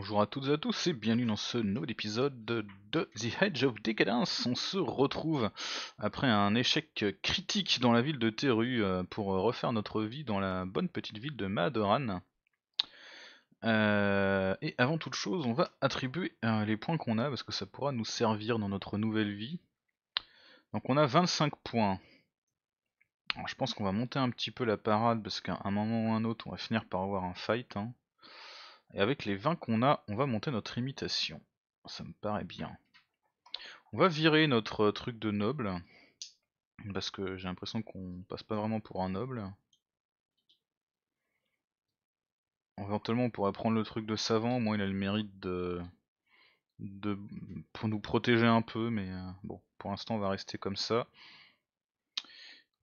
Bonjour à toutes et à tous et bienvenue dans ce nouvel épisode de The Hedge of Decadence. On se retrouve après un échec critique dans la ville de Teru euh, pour refaire notre vie dans la bonne petite ville de Madoran. Euh, et avant toute chose, on va attribuer euh, les points qu'on a parce que ça pourra nous servir dans notre nouvelle vie. Donc on a 25 points. je pense qu'on va monter un petit peu la parade parce qu'à un moment ou un autre, on va finir par avoir un fight. Hein. Et avec les 20 qu'on a, on va monter notre imitation. Ça me paraît bien. On va virer notre truc de noble. Parce que j'ai l'impression qu'on passe pas vraiment pour un noble. Éventuellement on pourrait prendre le truc de savant, au moins il a le mérite de... de pour nous protéger un peu, mais euh, bon, pour l'instant on va rester comme ça.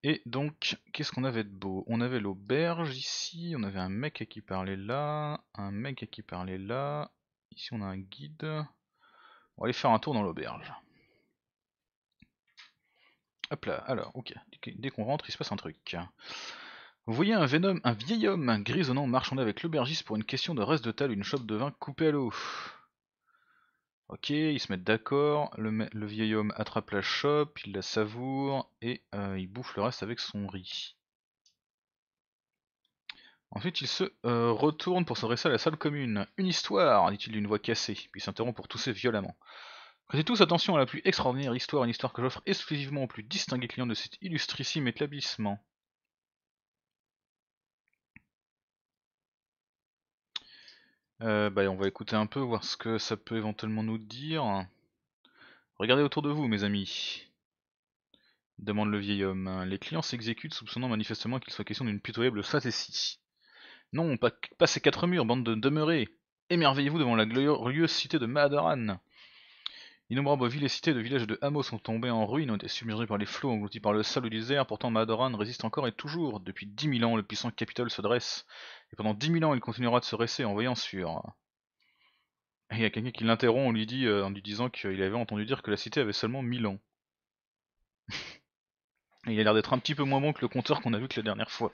Et donc, qu'est-ce qu'on avait de beau On avait l'auberge ici, on avait un mec à qui parlait là, un mec à qui parlait là. Ici on a un guide. On va aller faire un tour dans l'auberge. Hop là, alors, ok. Dès qu'on rentre, il se passe un truc. Vous voyez un, un vieil homme grisonnant marchant avec l'aubergiste pour une question de reste de tal, une chope de vin coupée à l'eau. Ok, ils se mettent d'accord, le, vieil homme attrape la chope, il la savoure et euh, il bouffe le reste avec son riz. Ensuite, il se euh, retourne pour s'adresser à la salle commune. Une histoire, dit-il d'une voix cassée, puis s'interrompt pour tousser violemment. Prêtez tous attention à la plus extraordinaire histoire, une histoire que j'offre exclusivement aux plus distingués clients de cet illustrissime établissement. Euh, bah, on va écouter un peu, voir ce que ça peut éventuellement nous dire. Regardez autour de vous, mes amis. Demande le vieil homme. Les clients s'exécutent, soupçonnant manifestement qu'il soit question d'une pitoyable facétie. Non, pas, ces quatre murs, bande de demeurés. Émerveillez-vous devant la glorieuse cité de Madaran. Innombrables villes et cités de villages de hameaux sont tombés en ruine, ont été submergés par les flots, engloutis par le sable du désert, pourtant Madoran résiste encore et toujours. Depuis dix mille ans, le puissant Capitole se dresse, et pendant dix mille ans, il continuera de se dresser en voyant sur... Et il y a quelqu'un qui l'interrompt en lui, dit, euh, en lui disant qu'il avait entendu dire que la cité avait seulement mille ans. et il a l'air d'être un petit peu moins bon que le compteur qu'on a vu que la dernière fois.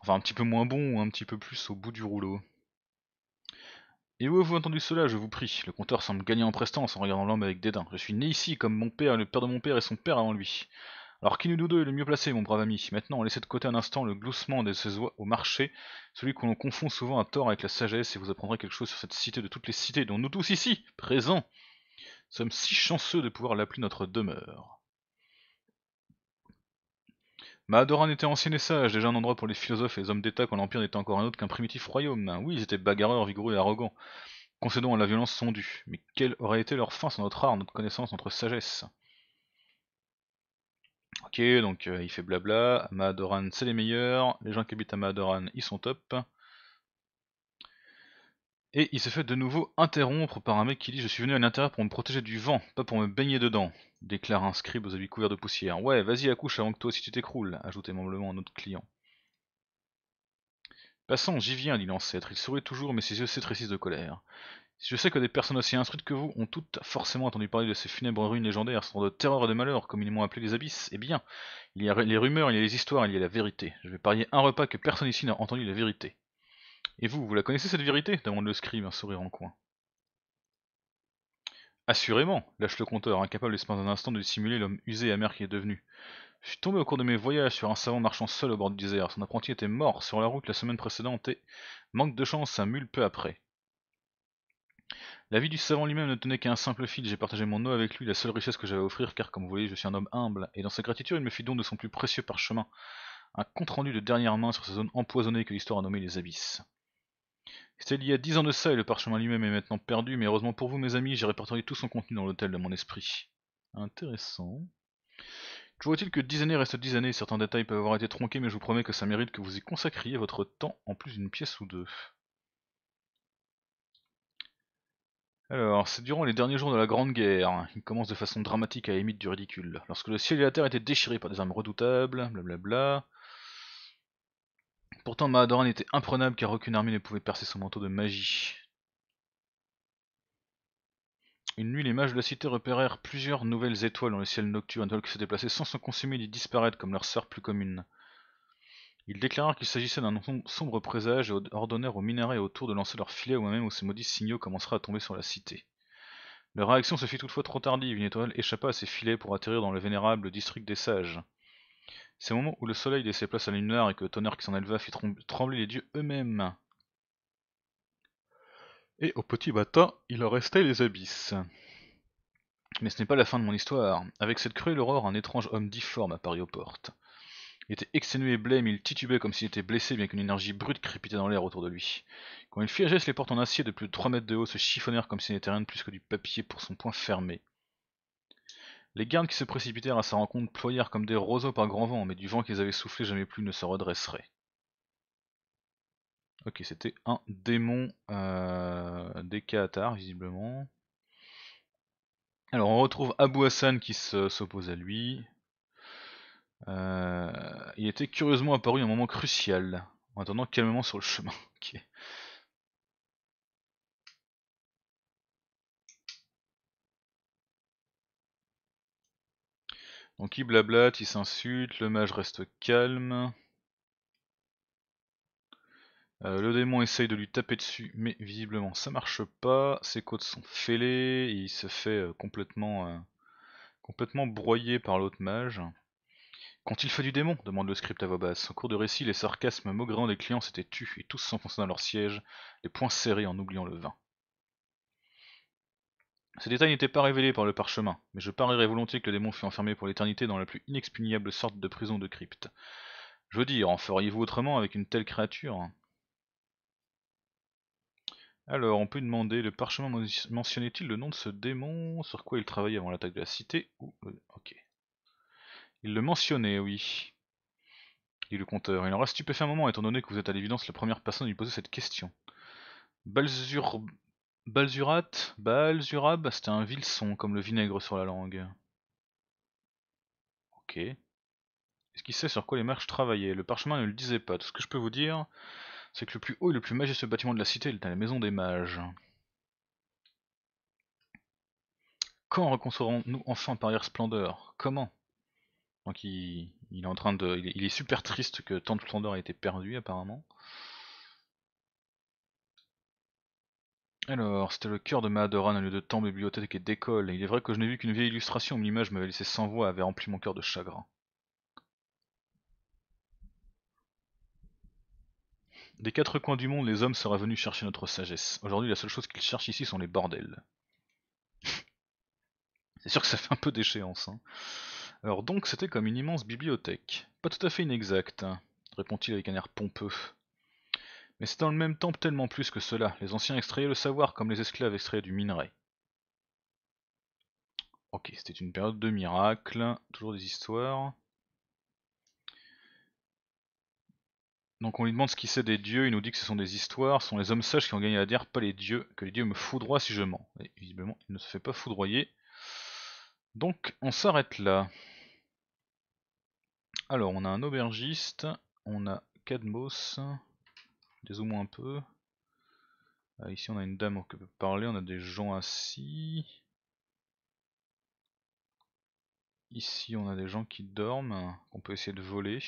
Enfin, un petit peu moins bon ou un petit peu plus au bout du rouleau. Et où avez-vous entendu cela, je vous prie Le compteur semble gagner en prestance en regardant l'homme avec dédain. Je suis né ici, comme mon père, le père de mon père et son père avant lui. Alors qui nous deux est le mieux placé, mon brave ami Maintenant, laissez de côté un instant le gloussement de ces oies au marché, celui qu'on confond souvent à tort avec la sagesse, et vous apprendrez quelque chose sur cette cité de toutes les cités, dont nous tous ici, présents, sommes si chanceux de pouvoir l'appeler notre demeure. Mahadoran était ancien et sage, déjà un endroit pour les philosophes et les hommes d'État quand l'Empire n'était encore un autre qu'un primitif royaume. Oui, ils étaient bagarreurs, vigoureux et arrogants, concédant à la violence son Mais quelle aurait été leur fin sans notre art, notre connaissance, notre sagesse Ok, donc euh, il fait blabla. Mahadoran, c'est les meilleurs. Les gens qui habitent à Mahadoran, ils sont top. Et il se fait de nouveau interrompre par un mec qui dit Je suis venu à l'intérieur pour me protéger du vent, pas pour me baigner dedans déclare un scribe aux habits couverts de poussière. Ouais, vas-y, accouche avant que toi si tu t'écroules, ajoute aimablement un autre client. Passons, j'y viens, dit l'ancêtre. Il sourit toujours, mais ses yeux s'étrécissent de colère. Si je sais que des personnes aussi instruites que vous ont toutes forcément entendu parler de ces funèbres ruines légendaires, sont de terreur et de malheur, comme ils m'ont appelé les abysses, eh bien, il y a les rumeurs, il y a les histoires, il y a la vérité. Je vais parier un repas que personne ici n'a entendu la vérité. Et vous, vous la connaissez cette vérité demande le scribe, un sourire en coin. Assurément, lâche le compteur, incapable l'espace un instant de dissimuler l'homme usé et amer qui est devenu. Je suis tombé au cours de mes voyages sur un savant marchant seul au bord du désert. Son apprenti était mort sur la route la semaine précédente et, manque de chance, un mule peu après. La vie du savant lui-même ne tenait qu'à un simple fil, j'ai partagé mon eau avec lui, la seule richesse que j'avais à offrir, car comme vous voyez, je suis un homme humble, et dans sa gratitude, il me fit don de son plus précieux parchemin, un compte-rendu de dernière main sur ces zones empoisonnées que l'histoire a nommées les abysses. C'était il y a dix ans de ça et le parchemin lui-même est maintenant perdu, mais heureusement pour vous mes amis, j'ai répertorié tout son contenu dans l'hôtel de mon esprit. Intéressant. Toujours est-il que dix années restent dix années, certains détails peuvent avoir été tronqués, mais je vous promets que ça mérite que vous y consacriez votre temps en plus d'une pièce ou deux. Alors, c'est durant les derniers jours de la Grande Guerre. Il commence de façon dramatique à émettre du ridicule. Lorsque le ciel et la terre étaient déchirés par des armes redoutables, blablabla. Pourtant Mahadoran était imprenable car aucune armée ne pouvait percer son manteau de magie. Une nuit, les mages de la cité repérèrent plusieurs nouvelles étoiles dans le ciel nocturne, étoiles qui se déplaçaient sans se consumer ni disparaître comme leurs sœur plus communes. Ils déclarèrent qu'il s'agissait d'un sombre présage et ordonnèrent aux minarets autour de lancer leurs filets au moment où ces maudits signaux commenceraient à tomber sur la cité. Leur réaction se fit toutefois trop tardive, une étoile échappa à ses filets pour atterrir dans le vénérable district des sages. C'est au moment où le soleil laissait place à la noire et que le tonnerre qui s'en éleva fit trembler les dieux eux-mêmes. Et au petit matin, il en restait les abysses. Mais ce n'est pas la fin de mon histoire. Avec cette cruelle aurore, un étrange homme difforme apparut aux portes. Il était exténué et blême, il titubait comme s'il était blessé, bien qu'une énergie brute crépitait dans l'air autour de lui. Quand il fit à les portes en acier de plus de 3 mètres de haut se chiffonnèrent comme s'il n'était rien de plus que du papier pour son poing fermé. Les gardes qui se précipitèrent à sa rencontre ployèrent comme des roseaux par grand vent, mais du vent qu'ils avaient soufflé jamais plus ne se redresserait. Ok, c'était un démon euh, des Kaatar, visiblement. Alors on retrouve Abu Hassan qui s'oppose à lui. Euh, il était curieusement apparu à un moment crucial, en attendant calmement sur le chemin. Donc il blablate, il s'insulte, le mage reste calme. Euh, le démon essaye de lui taper dessus, mais visiblement ça marche pas. Ses côtes sont fêlées, il se fait euh, complètement, euh, complètement broyer par l'autre mage. Quand il fait du démon demande le script à voix basse. En cours de récit, les sarcasmes maugréants des clients s'étaient tus et tous s'enfonçaient dans leur siège, les poings serrés en oubliant le vin. Ces détails n'étaient pas révélés par le parchemin, mais je parierais volontiers que le démon fut enfermé pour l'éternité dans la plus inexpugnable sorte de prison de crypte. Je veux dire, en feriez-vous autrement avec une telle créature Alors, on peut demander, le parchemin mentionnait-il le nom de ce démon Sur quoi il travaillait avant l'attaque de la cité euh, Ok. Il le mentionnait, oui. Dit le compteur. Il en reste stupéfait un moment, étant donné que vous êtes à l'évidence la première personne à lui poser cette question. Balzur... Balzurat, Balzurab, c'était un vil son, comme le vinaigre sur la langue. Ok. Est-ce qu'il sait sur quoi les marches travaillaient Le parchemin ne le disait pas. Tout ce que je peux vous dire, c'est que le plus haut et le plus majestueux bâtiment de la cité était la maison des mages. Quand reconstruirons-nous enfin par leur splendeur Comment Donc il, est en train de. Il est, super triste que tant de splendeur ait été perdu apparemment. Alors, c'était le cœur de Mahadoran, un lieu de temps, bibliothèque et d'école. Et il est vrai que je n'ai vu qu'une vieille illustration, mais l'image m'avait laissé sans voix, avait rempli mon cœur de chagrin. Des quatre coins du monde, les hommes seraient venus chercher notre sagesse. Aujourd'hui, la seule chose qu'ils cherchent ici sont les bordels. C'est sûr que ça fait un peu d'échéance. Hein. Alors donc, c'était comme une immense bibliothèque. Pas tout à fait inexacte, hein, répond-il avec un air pompeux. Mais c'est dans le même temps tellement plus que cela. Les anciens extrayaient le savoir comme les esclaves extrayaient du minerai. Ok, c'était une période de miracles, toujours des histoires. Donc on lui demande ce qu'il sait des dieux, il nous dit que ce sont des histoires, ce sont les hommes sages qui ont gagné à guerre, pas les dieux, que les dieux me foudroient si je mens. Et visiblement, il ne se fait pas foudroyer. Donc on s'arrête là. Alors on a un aubergiste, on a Cadmos, moins un peu. Euh, ici on a une dame qui peut parler, on a des gens assis. Ici on a des gens qui dorment, qu'on peut essayer de voler.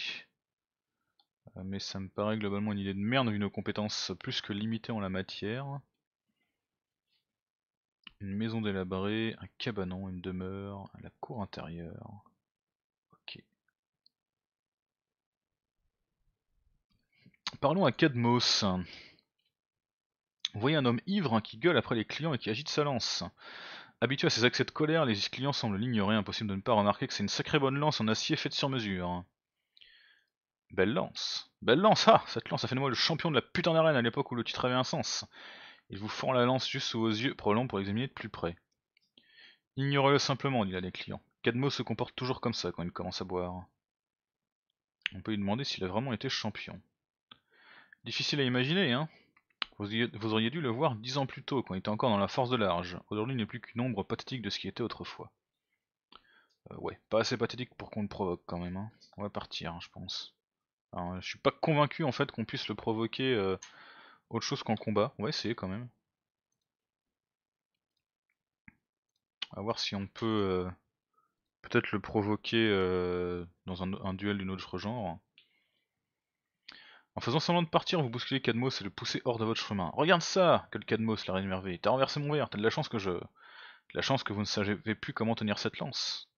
Euh, mais ça me paraît globalement une idée de merde vu nos compétences plus que limitées en la matière. Une maison délabrée, un cabanon, une demeure, la cour intérieure. Parlons à Cadmos. Vous voyez un homme ivre hein, qui gueule après les clients et qui agite sa lance. Habitué à ses accès de colère, les clients semblent l'ignorer, impossible de ne pas remarquer que c'est une sacrée bonne lance en acier faite sur mesure. Belle lance. Belle lance, ah Cette lance a fait de moi le champion de la putain d'arène à l'époque où le titre avait un sens. Il vous fend la lance juste sous vos yeux, prolongs pour examiner de plus près. Ignorez-le simplement, dit l'un des clients. Cadmos se comporte toujours comme ça quand il commence à boire. On peut lui demander s'il a vraiment été champion. Difficile à imaginer, hein vous, auriez dû le voir dix ans plus tôt, quand il était encore dans la force de large. Aujourd'hui, il n'est plus qu'une ombre pathétique de ce qui était autrefois. Euh, ouais, pas assez pathétique pour qu'on le provoque quand même. Hein. On va partir, hein, je pense. Alors, je suis pas convaincu en fait qu'on puisse le provoquer euh, autre chose qu'en combat. On va essayer quand même. On va voir si on peut euh, peut-être le provoquer dans un, un duel d'une autre genre. En faisant semblant de partir, vous bousculez Cadmos et le poussez hors de votre chemin. Regarde ça que le Cadmos, la reine Merveille, T'as renversé mon verre, t'as de la chance que je. De la chance que vous ne savez plus comment tenir cette lance.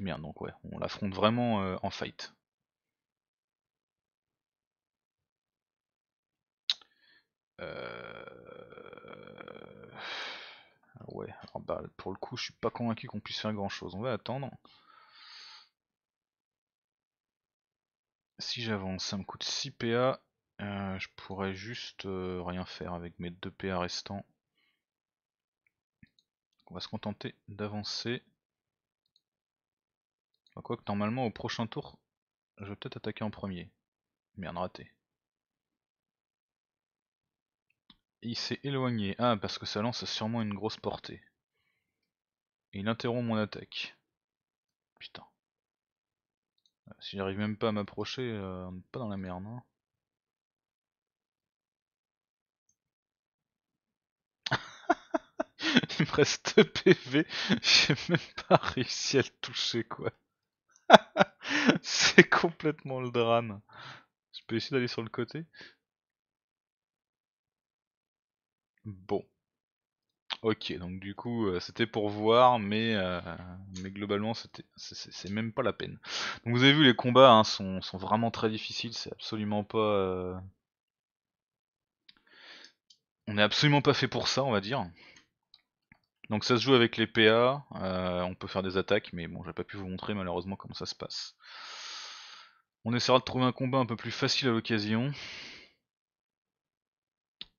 Eh bien, donc ouais, on l'affronte vraiment euh, en fight. Euh... Ouais, alors bah, pour le coup, je suis pas convaincu qu'on puisse faire grand chose. On va attendre. si j'avance, ça me coûte 6 PA. Euh, je pourrais juste euh, rien faire avec mes 2 PA restants. On va se contenter d'avancer. Bah, Quoique normalement au prochain tour, je vais peut-être attaquer en premier. Merde, raté. Il s'est éloigné. Ah, parce que ça lance sûrement une grosse portée. Et il interrompt mon attaque. Putain si j'arrive même pas à m'approcher, on euh, n'est pas dans la merde. Hein. Il me reste PV, j'ai même pas réussi à le toucher quoi. C'est complètement le drame. Je peux essayer d'aller sur le côté. Bon. Ok, donc du coup, euh, c'était pour voir, mais, euh, mais globalement, c'était, c'est, même pas la peine. Donc vous avez vu, les combats hein, sont, vraiment très difficiles, c'est absolument pas... Euh, on est absolument pas fait pour ça, on va dire. Donc ça se joue avec les PA, on peut faire des attaques, mais bon, j'ai pas pu vous montrer malheureusement comment ça se passe. On essaiera de trouver un combat un peu plus facile à l'occasion.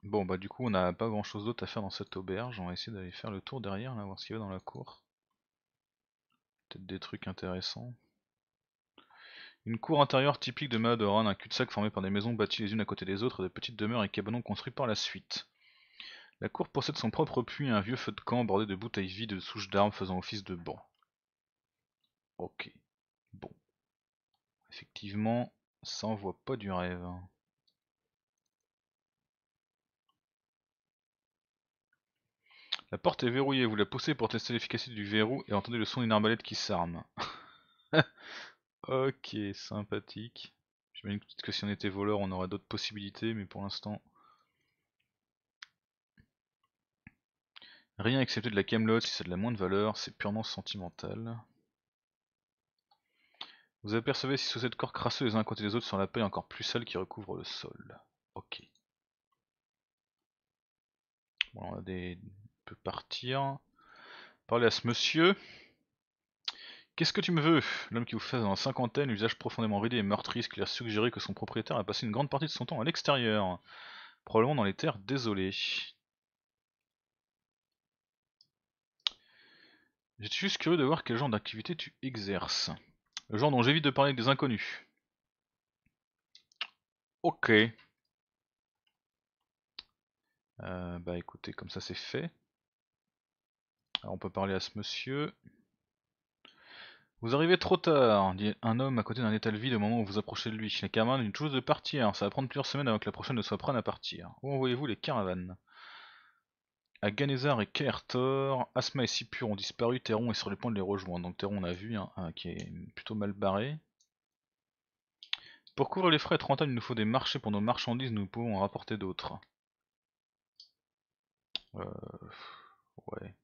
Bon bah du coup on n'a pas grand chose d'autre à faire dans cette auberge, on va essayer d'aller faire le tour derrière là, voir ce qu'il y a dans la cour. Peut-être des trucs intéressants. Une cour intérieure typique de Mahadoran, un cul-de-sac formé par des maisons bâties les unes à côté des autres, des petites demeures et cabanons construits par la suite. La cour possède son propre puits et un vieux feu de camp bordé de bouteilles vides de souches d'armes faisant office de banc. Ok. Bon. Effectivement, ça envoie pas du rêve. Hein. La porte est verrouillée, vous la poussez pour tester l'efficacité du verrou et entendez le son d'une arbalète qui s'arme. ok, sympathique. J'imagine que si on était voleur, on aurait d'autres possibilités, mais pour l'instant... Rien excepté de la camelote, si c'est de la moindre valeur, c'est purement sentimental. Vous apercevez si sous cette corps crasseux les uns à côté des autres sur la paille encore plus sale qui recouvre le sol. Ok. Bon, on a des, peux partir. Parler à ce monsieur. Qu'est-ce que tu me veux L'homme qui vous fait dans la cinquantaine, usage profondément ridé et meurtri, qui a suggéré que son propriétaire a passé une grande partie de son temps à l'extérieur. Probablement dans les terres désolées. J'étais juste curieux de voir quel genre d'activité tu exerces. Le genre dont j'évite de parler avec des inconnus. Ok. Euh, bah écoutez, comme ça c'est fait. Alors on peut parler à ce monsieur. Vous arrivez trop tard, dit un homme à côté d'un étal vide au moment où vous approchez de lui. Les caravanes une chose de partir, ça va prendre plusieurs semaines avant que la prochaine ne soit prête à partir. Où envoyez-vous les caravanes À Ganesar et Kertor, Asma et Sipur ont disparu, Terron est sur le point de les rejoindre. Donc Terron on a vu, hein, un qui est plutôt mal barré. Pour couvrir les frais ans, il nous faut des marchés pour nos marchandises, nous pouvons en rapporter d'autres. Euh, ouais.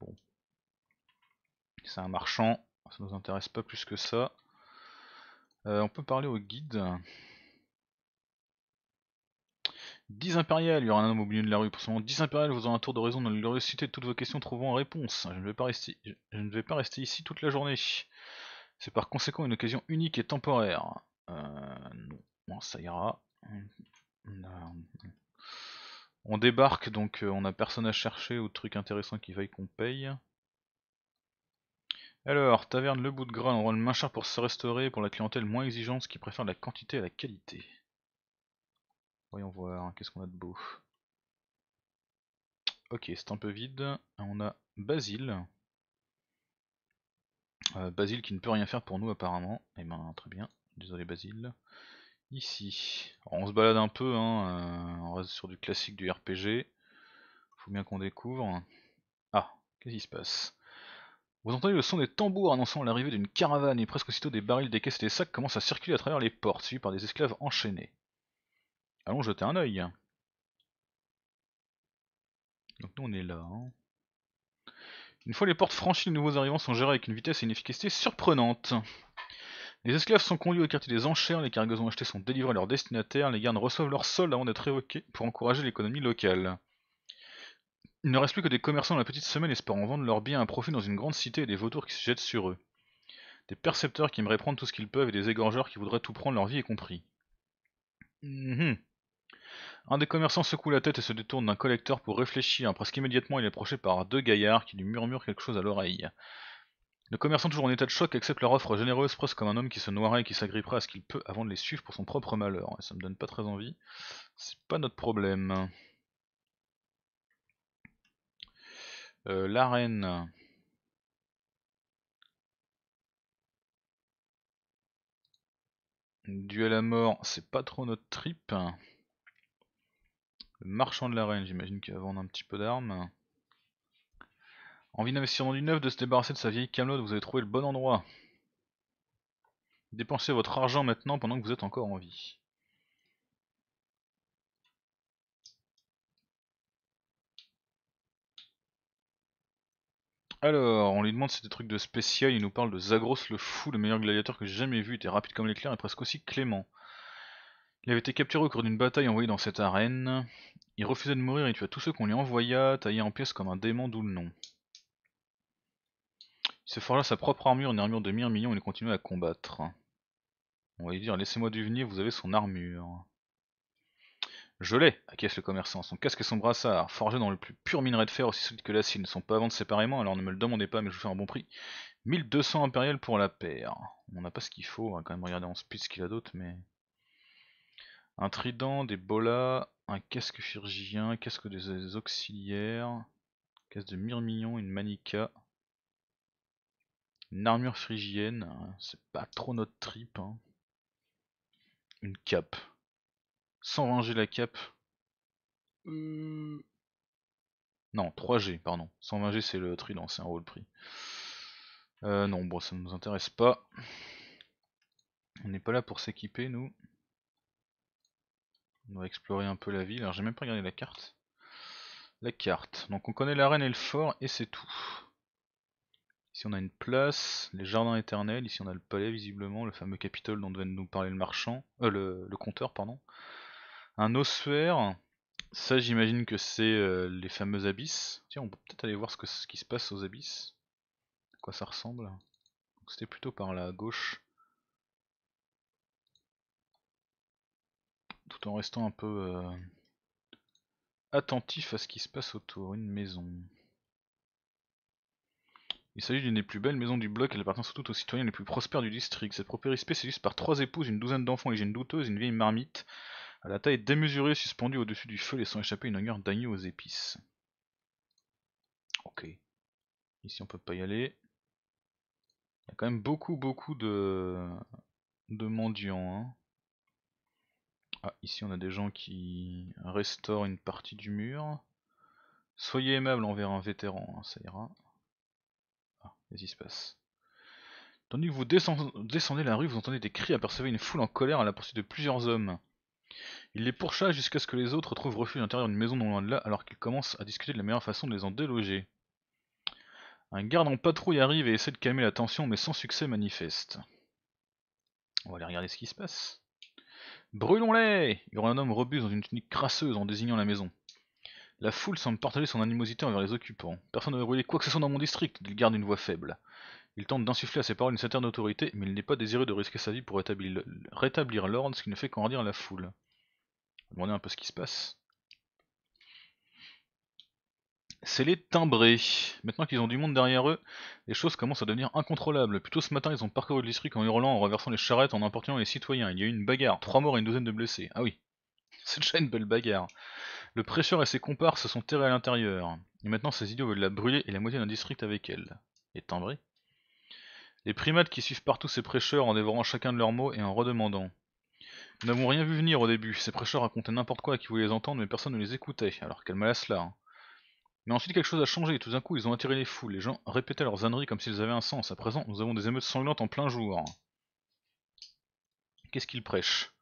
Bon. C'est un marchand, ça nous intéresse pas plus que ça. Euh, on peut parler au guide. 10 impériales, il y aura un homme au milieu de la rue. Pour ce moment, 10 impériales vous ont un tour de raison dans leur de toutes vos questions trouvant en réponse. Je ne, vais pas rester, je ne vais pas rester ici toute la journée. C'est par conséquent une occasion unique et temporaire. Euh, non, ça ira. On débarque, donc euh, on a personne à chercher ou truc intéressant qu'il veille qu'on paye. Alors, taverne Le Bout de Gras, on le machin pour se restaurer, pour la clientèle moins exigeante qui préfère la quantité à la qualité. Voyons voir, qu'est-ce qu'on a de beau. Ok, c'est un peu vide. On a Basile. Euh, Basile qui ne peut rien faire pour nous apparemment. Et eh ben très bien, désolé Basile. Ici, on se balade un peu, hein, euh, on reste sur du classique du RPG. Faut bien qu'on découvre. Ah, qu'est-ce qui se passe Vous entendez le son des tambours annonçant l'arrivée d'une caravane et presque aussitôt des barils, des caisses et des sacs commencent à circuler à travers les portes, suivis par des esclaves enchaînés. Allons jeter un œil. Donc nous on est là. Hein. Une fois les portes franchies, les nouveaux arrivants sont gérés avec une vitesse et une efficacité surprenantes. Les esclaves sont conduits au quartier des enchères, les cargaisons achetées sont délivrées à leurs destinataires, les gardes reçoivent leur solde avant d'être évoqués pour encourager l'économie locale. Il ne reste plus que des commerçants dans la petite semaine espérant vendre leurs biens à profit dans une grande cité et des vautours qui se jettent sur eux. Des percepteurs qui aimeraient prendre tout ce qu'ils peuvent et des égorgeurs qui voudraient tout prendre leur vie y compris. Mhm. Un des commerçants secoue la tête et se détourne d'un collecteur pour réfléchir. Presque immédiatement, il est approché par deux gaillards qui lui murmurent quelque chose à l'oreille. Le commerçant toujours en état de choc accepte leur offre généreuse, presque comme un homme qui se noierait et qui s'agripperait à ce qu'il peut avant de les suivre pour son propre malheur. Et ça me donne pas très envie. C'est pas notre problème. L'arène euh, la reine. Duel à mort, c'est pas trop notre trip. Le marchand de la reine, j'imagine qu'il va vendre un petit peu d'armes. Envie neuf de se débarrasser de sa vieille camelote, vous avez trouvé le bon endroit. Dépensez votre argent maintenant pendant que vous êtes encore en vie. Alors, on lui demande si c'est des trucs de spécial, il nous parle de Zagros le fou, le meilleur gladiateur que j'ai jamais vu, il était rapide comme l'éclair et presque aussi clément. Il avait été capturé au cours d'une bataille envoyé dans cette arène. Il refusait de mourir et tua tous ceux qu'on lui envoya, taillé en pièces comme un démon d'où le nom. Il se forgea sa propre armure, une armure de Myrmillon, et il continue à combattre. On va lui dire Laissez-moi devenir, vous avez son armure. Je l'ai, acquiesce le commerçant. Son casque et son brassard, forgés dans le plus pur minerai de fer, aussi solide que l'acier, ne sont pas à vendre séparément, alors ne me le demandez pas, mais je vous fais un bon prix. 1200 impériels pour la paire. On n'a pas ce qu'il faut, on va quand même regarder en speed ce qu'il a d'autre, mais. Un trident, des bolas, un casque chirurgien, casque des auxiliaires, casque de myrmillon, une manica. Une armure phrygienne, hein, c'est pas trop notre trip. Hein. Une cape. Sans ranger la cape. Mmh. Non, 3G, pardon. 120G c'est le trident, c'est un rôle prix. Euh, non, bon, ça ne nous intéresse pas. On n'est pas là pour s'équiper, nous. On va explorer un peu la ville. Alors, j'ai même pas regardé la carte. La carte. Donc, on connaît l'arène et le fort, et c'est tout. Ici on a une place, les jardins éternels, ici on a le palais visiblement, le fameux Capitole dont devait nous parler le marchand, euh, le, compteur, pardon. Un ossuaire, ça j'imagine que c'est euh, les fameux abysses. Tiens, on peut peut-être aller voir ce, qui se passe aux abysses, à quoi ça ressemble. C'était plutôt par la gauche. Tout en restant un peu euh, attentif à ce qui se passe autour. Une maison. Il s'agit d'une des plus belles maisons du bloc, elle appartient surtout aux citoyens les plus prospères du district. Cette propriété spécialiste par trois épouses, une douzaine d'enfants, hygiène douteuse, une vieille marmite, à la taille démesurée, suspendue au-dessus du feu, laissant échapper une odeur d'agneau aux épices. Ok. Ici on peut pas y aller. Il y a quand même beaucoup beaucoup de, de mendiants. Hein. Ah, ici on a des gens qui restaurent une partie du mur. Soyez aimable envers un vétéran, hein, ça ira ce qui se passe Tandis que vous descendez la rue, vous entendez des cris, apercevez une foule en colère à la poursuite de plusieurs hommes. Il les pourchasse jusqu'à ce que les autres trouvent refuge à l'intérieur d'une maison non loin de là, alors qu'ils commencent à discuter de la meilleure façon de les en déloger. Un garde en patrouille arrive et essaie de calmer la tension, mais sans succès manifeste. On va aller regarder ce qui se passe. Brûlons-les y Il aura un homme robuste dans une tunique crasseuse en désignant la maison. La foule semble partager son animosité envers les occupants. Personne ne veut brûlé quoi que ce soit dans mon district, il garde une voix faible. Il tente d'insuffler à ses paroles une certaine autorité, mais il n'est pas désireux de risquer sa vie pour rétablir, l'ordre, ce qui ne fait qu'enrayer la foule. Demandez un peu ce qui se passe. C'est les timbrés. Maintenant qu'ils ont du monde derrière eux, les choses commencent à devenir incontrôlables. Plutôt ce matin, ils ont parcouru le district en hurlant, en renversant les charrettes, en importunant les citoyens. Il y a eu une bagarre, trois morts et une douzaine de blessés. Ah oui, c'est déjà une belle bagarre. Le prêcheur et ses comparses se sont terrés à l'intérieur, et maintenant ces idiots veulent la brûler et la moitié d'un district avec elle. Et timbré. Les primates qui suivent partout ces prêcheurs en dévorant chacun de leurs mots et en redemandant. Nous n'avons rien vu venir au début, ces prêcheurs racontaient n'importe quoi à qui voulait les entendre, mais personne ne les écoutait, alors quel mal à cela. Hein. Mais ensuite quelque chose a changé, tout d'un coup ils ont attiré les fous. les gens répétaient leurs âneries comme s'ils avaient un sens, à présent nous avons des émeutes sanglantes en plein jour. Qu'est-ce qu'ils prêchent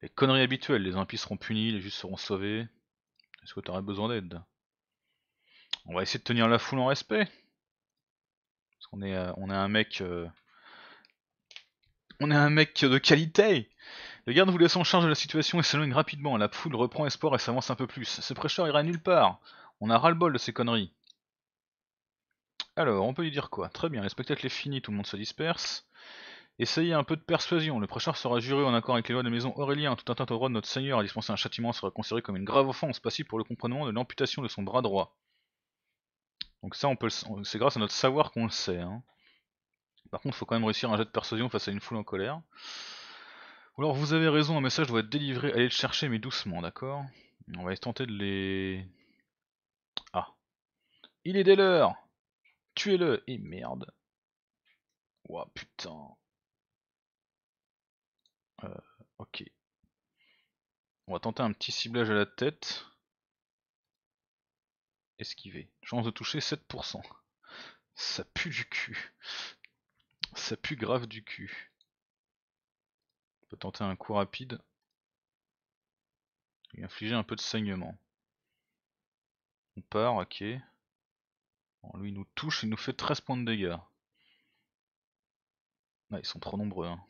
Les conneries habituelles, les impies seront punis, les justes seront sauvés, est-ce que t'aurais besoin d'aide On va essayer de tenir la foule en respect. Parce qu'on est, euh, on est un mec... Euh, on est un mec de qualité Le garde vous laisse en charge de la situation et s'éloigne rapidement. La foule reprend espoir et s'avance un peu plus. Ce prêcheur ira nulle part. On a ras-le-bol de ces conneries. Alors, on peut lui dire quoi Très bien, le spectacle est fini, tout le monde se disperse. Essayez un peu de persuasion. Le prêcheur sera juré en accord avec les lois de la maison Aurélien. Toute atteinte au droit de notre Seigneur à dispenser un châtiment sera considéré comme une grave offense, passible pour le comprenant de l'amputation de son bras droit. Donc ça, on peut, c'est grâce à notre savoir qu'on le sait. Hein. Par contre, il faut quand même réussir un jet de persuasion face à une foule en colère. Ou alors, vous avez raison, un message doit être délivré. Allez le chercher, mais doucement, d'accord On va tenter de les... Ah. Il est des leurs Tuez-le Et merde Ouah, putain euh, ok. On va tenter un petit ciblage à la tête. Esquiver. Chance de toucher 7%. Ça pue du cul. Ça pue grave du cul. On peut tenter un coup rapide. Et infliger un peu de saignement. On part, ok. Bon, lui il nous touche, et nous fait 13 points de dégâts. Ah, ils sont trop nombreux. Hein.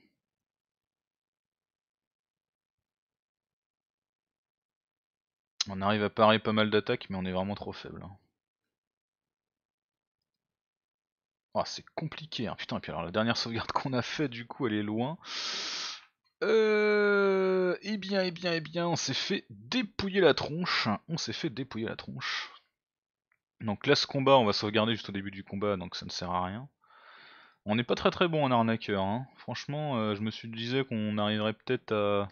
On arrive à parer pas mal d'attaques, mais on est vraiment trop faible. Ah, c'est compliqué, hein. putain. Et puis alors, la dernière sauvegarde qu'on a fait, du coup, elle est loin. Euh... Eh bien, eh bien, eh bien, on s'est fait dépouiller la tronche. On s'est fait dépouiller la tronche. Donc là, ce combat, on va sauvegarder juste au début du combat, donc ça ne sert à rien. On n'est pas très très bon en arnaqueur, hein. franchement, euh, je me suis disais qu'on arriverait peut-être à...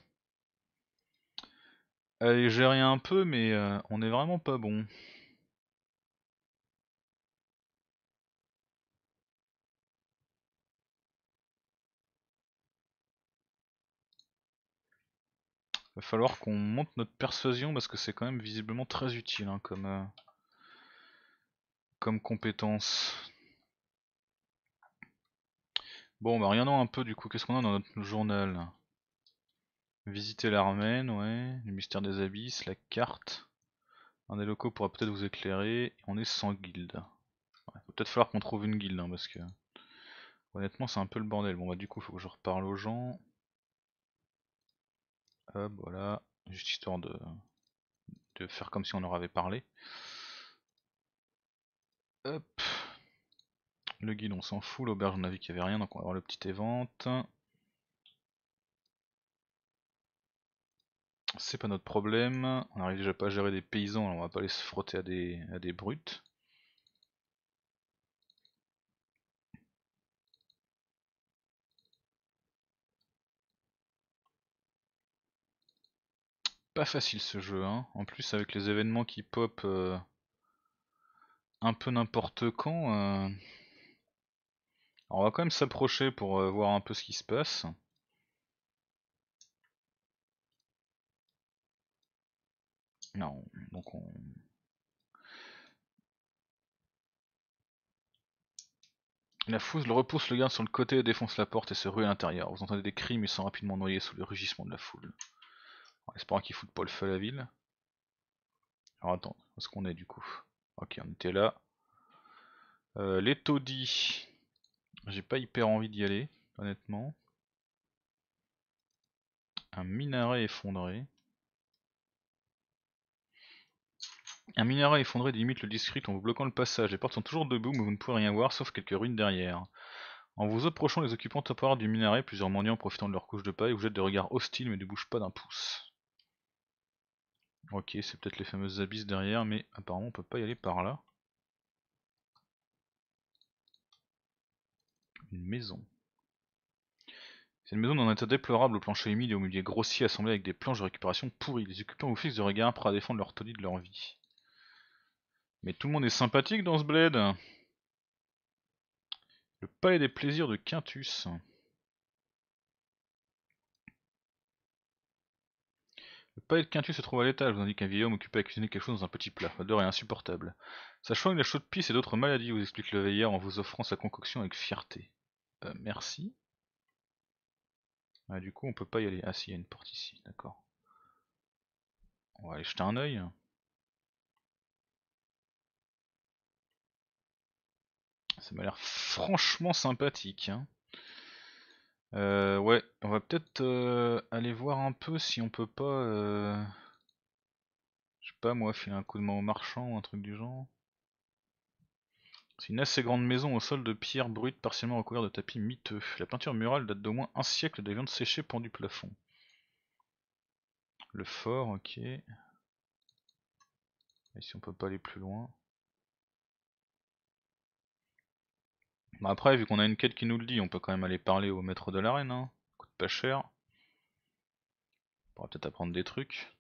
Allez, euh, j'ai rien un peu, mais euh, on est vraiment pas bon. Va falloir qu'on monte notre persuasion parce que c'est quand même visiblement très utile hein, comme, euh, comme compétence. Bon, bah non un peu du coup, qu'est-ce qu'on a dans notre journal Visiter l'armène, ouais. Le mystère des abysses, la carte. Un des locaux pourra peut-être vous éclairer. On est sans guilde. Il va peut-être falloir qu'on trouve une guilde, hein, parce que... Honnêtement, c'est un peu le bordel. Bon bah du coup, faut que je reparle aux gens. Hop, voilà. Juste histoire de... De faire comme si on leur avait parlé. Hop. Le guide, on s'en fout. L'auberge, on a vu qu'il n'y avait rien, donc on va voir le petit évente. C'est pas notre problème. On arrive déjà pas à gérer des paysans, on va pas aller se frotter à des, à des brutes. Pas facile ce jeu, hein. en plus avec les événements qui pop euh, un peu n'importe quand. Euh, on va quand même s'approcher pour euh, voir un peu ce qui se passe. Non, donc on... La foule repousse le gars sur le côté et défonce la porte et se rue à l'intérieur. Vous entendez des cris mais ils sont rapidement noyés sous le rugissement de la foule. En espérant qu'ils foutent pas le feu à la ville. Alors attends, où est-ce qu'on est du coup Ok, on était là. Euh, les taudis. J'ai pas hyper envie d'y aller, honnêtement. Un minaret effondré. Un minaret effondré délimite le district en vous bloquant le passage. Les portes sont toujours debout, mais vous ne pouvez rien voir sauf quelques ruines derrière. En vous approchant, les occupants temporaires du minaret, plusieurs mendiants profitant de leur couche de paille, vous jettent des regards hostiles mais ne bougent pas d'un pouce. Ok, c'est peut-être les fameuses abysses derrière, mais apparemment on peut pas y aller par là. Une maison. C'est une maison est état déplorable au plancher humide et au milieu grossier assemblé avec des planches de récupération pourries. Les occupants vous fixent de regards prêts à défendre leur de leur vie. Mais tout le monde est sympathique dans ce bled Le palais des plaisirs de Quintus. Le palais de Quintus se trouve à l'étage, vous indique un vieil homme occupé à cuisiner quelque chose dans un petit plat. L'odeur est insupportable. sachant que la chaude pisse et d'autres maladies, vous explique le veilleur en vous offrant sa concoction avec fierté. Euh, merci. Ah, du coup, on peut pas y aller. Ah si, il y a une porte ici, d'accord. On va aller jeter un œil. Ça m'a l'air franchement sympathique. Hein. Euh, ouais, on va peut-être euh, aller voir un peu si on peut pas... Euh... Je sais pas moi, filer un coup de main au marchand ou un truc du genre. C'est une assez grande maison au sol de pierre brute partiellement recouvert de tapis miteux. La peinture murale date d'au moins un siècle des viandes séchées du plafond. Le fort, ok. Et si on peut pas aller plus loin. Bah, après, vu qu'on a une quête qui nous le dit, on peut quand même aller parler au maître de l'arène, hein. coûte pas cher. On pourra peut-être apprendre des trucs.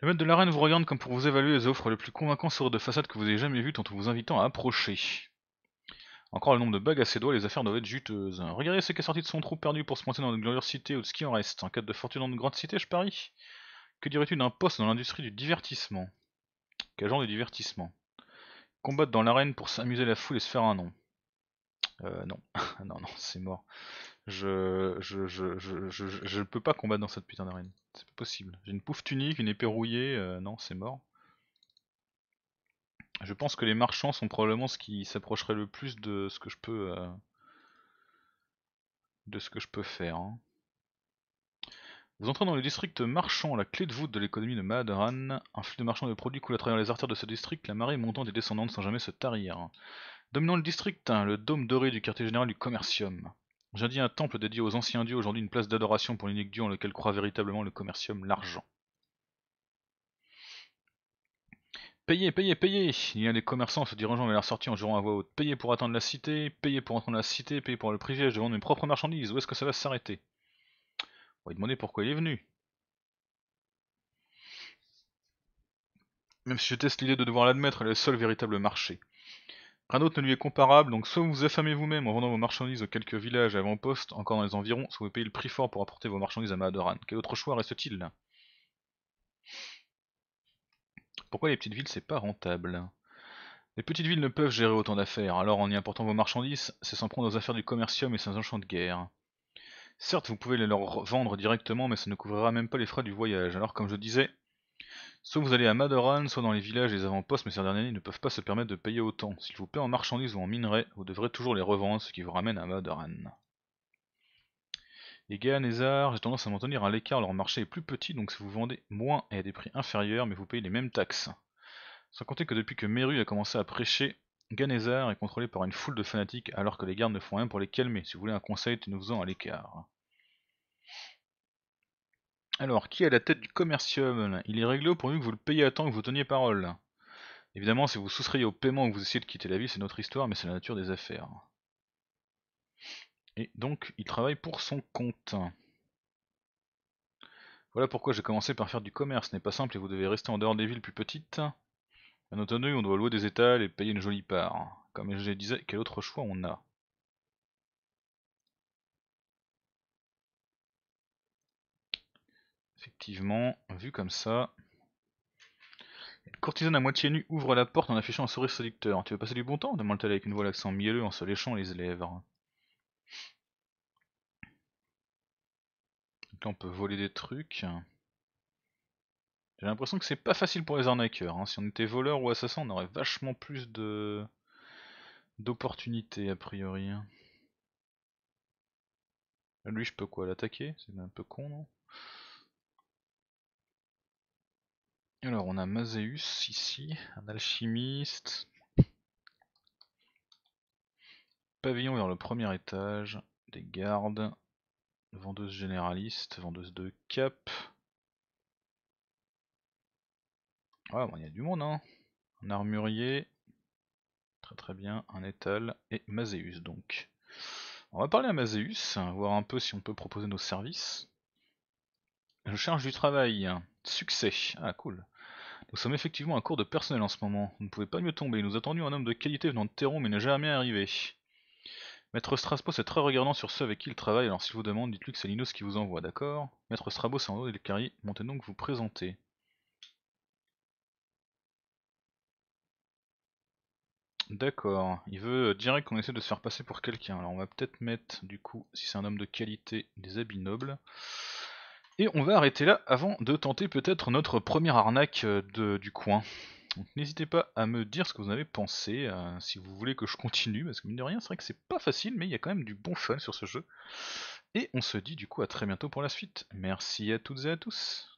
Le maître de l'arène vous regarde comme pour vous évaluer les offres les plus convaincantes sur de façade que vous avez jamais vues tant en vous invitant à approcher. Encore le nombre de bugs à ses doigts, les affaires doivent être juteuses. Regardez ce qui est sorti de son trou perdu pour se monter dans une glorieuse cité ou de ce qui en reste. En cas de fortune dans une grande cité, je parie. Que dirais-tu d'un poste dans l'industrie du divertissement Quel genre de divertissement combattre dans l'arène pour s'amuser la foule et se faire un nom. Euh, non, non, non, c'est mort. Je je, je, je, je, peux pas combattre dans cette putain d'arène. C'est pas possible. J'ai une pouffe tunique, une épée rouillée, euh, non, c'est mort. Je pense que les marchands sont probablement ce qui s'approcherait le plus de ce que je peux euh, de ce que je peux faire. Hein. Vous entrez dans le district marchand, la clé de voûte de l'économie de Madran. Un flux de marchands de produits coule à travers les artères de ce district, la marée montante et descendante sans jamais se tarir. Dominant le district, le dôme doré du quartier général du Commercium. dit un temple dédié aux anciens dieux, aujourd'hui une place d'adoration pour l'unique dieu en lequel croit véritablement le Commercium, l'argent. Payez, payez, payez Il y a des commerçants se dirigeant vers la sortie en jurant à voix haute. Payez pour atteindre la cité, payez pour dans la cité, payez pour le privilège de vendre mes propres marchandises. Où est-ce que ça va s'arrêter va pourquoi il est venu. Même si je teste l'idée de devoir l'admettre, elle est le seul véritable marché. Rien d'autre ne lui est comparable, donc soit vous affamez vous-même en vendant vos marchandises aux quelques villages avant poste, encore dans les environs, soit vous payez le prix fort pour apporter vos marchandises à Mahadoran. Quel autre choix reste-t-il Pourquoi les petites villes c'est pas rentable Les petites villes ne peuvent gérer autant d'affaires, alors en y apportant vos marchandises, c'est s'en prendre aux affaires du commercium et sans champ de guerre. Certes, vous pouvez les leur vendre directement, mais ça ne couvrira même pas les frais du voyage. Alors, comme je disais, soit vous allez à Madoran, soit dans les villages les avant-postes, mais ces derniers ne peuvent pas se permettre de payer autant. S'il vous plaît en marchandises ou en minerais, vous devrez toujours les revendre, ce qui vous ramène à Madoran. Les Gahanézars, j'ai tendance à m'en tenir à l'écart, leur marché est plus petit, donc si vous vendez moins et à des prix inférieurs, mais vous payez les mêmes taxes. Sans compter que depuis que Meru a commencé à prêcher, Ganesar est contrôlé par une foule de fanatiques alors que les gardes ne font rien pour les calmer. Si vous voulez un conseil, tenez-vous-en à l'écart. Alors, qui est à la tête du commercium Il est réglé pour nous que vous le payez à temps que vous teniez parole. Évidemment, si vous soustrayez au paiement ou que vous essayez de quitter la ville, c'est notre histoire, mais c'est la nature des affaires. Et donc, il travaille pour son compte. Voilà pourquoi j'ai commencé par faire du commerce, ce n'est pas simple et vous devez rester en dehors des villes plus petites. Bien entendu, on doit louer des étals et payer une jolie part. Comme je disais, quel autre choix on a Effectivement, vu comme ça. Une courtisane à moitié nue ouvre la porte en affichant un sourire séducteur. Tu veux passer du bon temps demande-t-elle avec une voix d'accent mielleux en se léchant les lèvres. on peut voler des trucs. J'ai l'impression que c'est pas facile pour les arnaqueurs. Hein. Si on était voleur ou assassin, on aurait vachement plus de d'opportunités a priori. Hein. Ah, lui, je peux quoi l'attaquer C'est un peu con, non Alors, on a Maseus ici, un alchimiste. Pavillon vers le premier étage, des gardes, vendeuse généraliste, vendeuse de cap. Ah il y a du monde, hein. Un armurier, très très bien, un étal et Mazéus donc. On va parler à Mazéus, voir un peu si on peut proposer nos services. Je charge du travail, succès, ah cool. Nous sommes effectivement à court de personnel en ce moment, vous ne pouvez pas mieux tomber, nous attendions un homme de qualité venant de Terron mais n'est jamais arrivé. Maître Straspo, est très regardant sur ceux avec qui il travaille, alors s'il vous demande, dites-lui que c'est Linos qui vous envoie, d'accord Maître Strabo, est en et le montez donc vous présenter. D'accord, il veut dire qu'on essaie de se faire passer pour quelqu'un. Alors on va peut-être mettre, du coup, si c'est un homme de qualité, des habits nobles. Et on va arrêter là avant de tenter peut-être notre première arnaque euh, de, du coin. Donc n'hésitez pas à me dire ce que vous avez pensé, euh, si vous voulez que je continue, parce que mine de rien, c'est vrai que c'est pas facile, mais il y a quand même du bon fun sur ce jeu. Et on se dit du coup à très bientôt pour la suite. Merci à toutes et à tous.